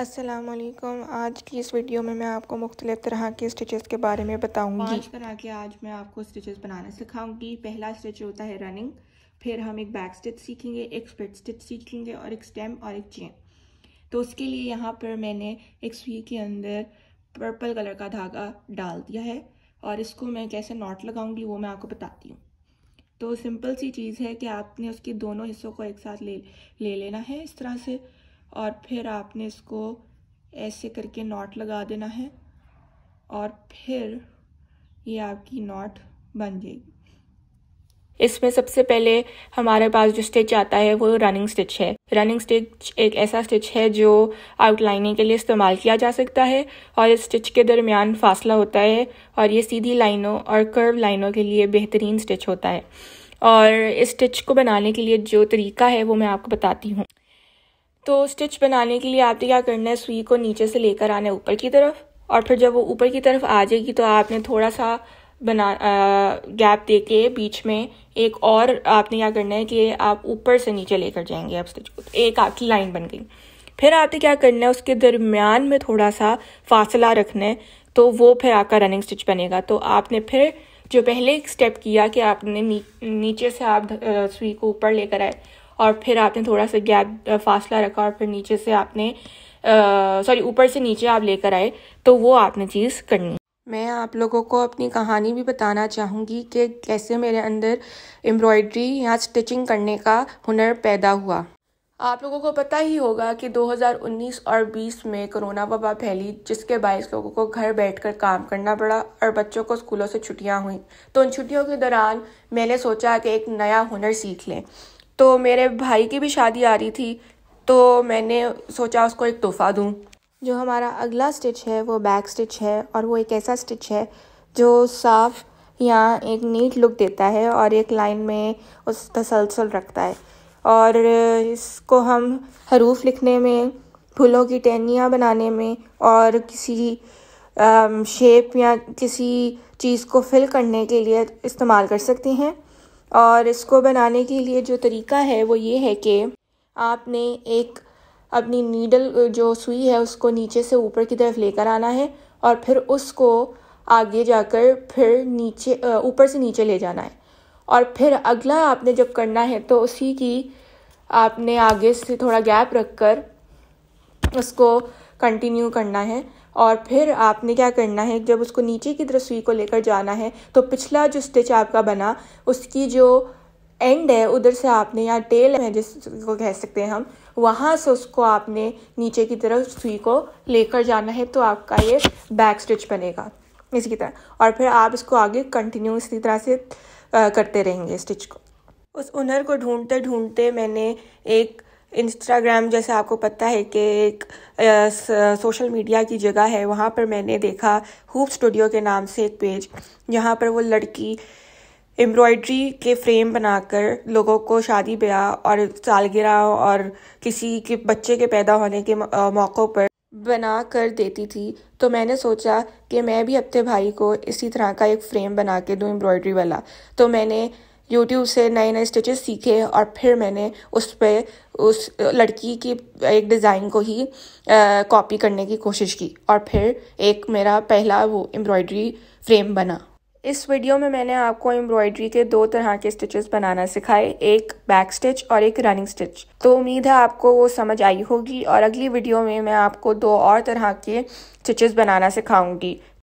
असलम आज की इस वीडियो में मैं आपको मुख्तलिफ़ तरह के स्टिचेस के बारे में बताऊंगी पांच तरह के आज मैं आपको स्टिचेस बनाना सिखाऊंगी पहला स्टिच होता है रनिंग फिर हम एक बैक स्टिच सीखेंगे एक स्प्लिट स्टिच सीखेंगे और एक स्टेम और एक चेन तो उसके लिए यहाँ पर मैंने एक सुई के अंदर पर्पल कलर का धागा डाल दिया है और इसको मैं कैसे नॉट लगाऊंगी वो मैं आपको बताती हूँ तो सिंपल सी चीज़ है कि आपने उसके दोनों हिस्सों को एक साथ ले ले लेना है इस तरह से और फिर आपने इसको ऐसे करके नॉट लगा देना है और फिर ये आपकी नॉट बन जाएगी इसमें सबसे पहले हमारे पास जो स्टिच आता है वो रनिंग स्टिच है रनिंग स्टिच एक ऐसा स्टिच है जो आउटलाइनिंग के लिए इस्तेमाल किया जा सकता है और इस स्टिच के दरमियान फासला होता है और ये सीधी लाइनों और कर्व लाइनों के लिए बेहतरीन स्टिच होता है और इस स्टिच को बनाने के लिए जो तरीका है वो मैं आपको बताती हूँ तो स्टिच बनाने के लिए आपने क्या करना है सुई को नीचे से लेकर आना है ऊपर की तरफ और फिर जब वो ऊपर की तरफ आ जाएगी तो आपने थोड़ा सा बना गैप दे के बीच में एक और आपने क्या करना है कि आप ऊपर से नीचे लेकर जाएंगे आप स्टिच को तो एक आपकी लाइन बन गई फिर आपने क्या करना है उसके दरमियान में थोड़ा सा फासला रखना है तो वो फिर आपका रनिंग स्टिच बनेगा तो आपने फिर जो पहले एक स्टेप किया कि आपने नी, नीचे से आप सुई को ऊपर लेकर आए और फिर आपने थोड़ा सा गैप फासला रखा और फिर नीचे से आपने सॉरी ऊपर से नीचे आप लेकर आए तो वो आपने चीज़ करनी मैं आप लोगों को अपनी कहानी भी बताना चाहूँगी कि कैसे मेरे अंदर एम्ब्रॉयड्री या स्टिचिंग करने का हुनर पैदा हुआ आप लोगों को पता ही होगा कि 2019 और 20 में कोरोना वबा फैली जिसके बायस लोगों को घर बैठकर काम करना पड़ा और बच्चों को स्कूलों से छुट्टियां हुई तो उन छुट्टियों के दौरान मैंने सोचा कि एक नया हुनर सीख लें तो मेरे भाई की भी शादी आ रही थी तो मैंने सोचा उसको एक तोहफ़ा दूँ जो हमारा अगला स्टिच है वो बैक स्टिच है और वो एक ऐसा स्टिच है जो साफ या एक नीट लुक देता है और एक लाइन में उस तसलसल रखता है और इसको हम हरूफ लिखने में फूलों की टहनियाँ बनाने में और किसी शेप या किसी चीज़ को फिल करने के लिए इस्तेमाल कर सकते हैं और इसको बनाने के लिए जो तरीका है वो ये है कि आपने एक अपनी नीडल जो सुई है उसको नीचे से ऊपर की तरफ लेकर आना है और फिर उसको आगे जाकर फिर नीचे ऊपर से नीचे ले जाना है और फिर अगला आपने जब करना है तो उसी की आपने आगे से थोड़ा गैप रख कर उसको कंटिन्यू करना है और फिर आपने क्या करना है जब उसको नीचे की तरफ सुई को लेकर जाना है तो पिछला जो स्टिच आपका बना उसकी जो एंड है उधर से आपने या टेल है जिसको कह सकते हैं हम वहाँ से उसको आपने नीचे की तरफ सुई को लेकर जाना है तो आपका ये बैक स्टिच बनेगा इसी तरह और फिर आप इसको आगे कंटिन्यू इसी तरह से करते रहेंगे स्टिच को उस उनर को ढूंढते ढूंढते मैंने एक इंस्टाग्राम जैसे आपको पता है कि एक सोशल मीडिया की जगह है वहाँ पर मैंने देखा हूप स्टूडियो के नाम से एक पेज जहाँ पर वो लड़की एम्ब्रॉयड्री के फ्रेम बनाकर लोगों को शादी ब्याह और सालगिरह और किसी के बच्चे के पैदा होने के मौक़ों पर बना कर देती थी तो मैंने सोचा कि मैं भी अपने भाई को इसी तरह का एक फ्रेम बना के दूँ एम्ब्रॉयड्री वाला तो मैंने यूट्यूब से नए नए स्टिचेस सीखे और फिर मैंने उस पर उस लड़की की एक डिज़ाइन को ही कॉपी करने की कोशिश की और फिर एक मेरा पहला वो एम्ब्रॉयडरी फ्रेम बना इस वीडियो में मैंने आपको एम्ब्रॉयडरी के दो तरह के स्टिचेस बनाना सिखाए एक बैक स्टिच और एक रनिंग स्टिच तो उम्मीद है आपको वो समझ आई होगी और अगली वीडियो में मैं आपको दो और तरह के स्टिचेस बनाना सिखाऊंगी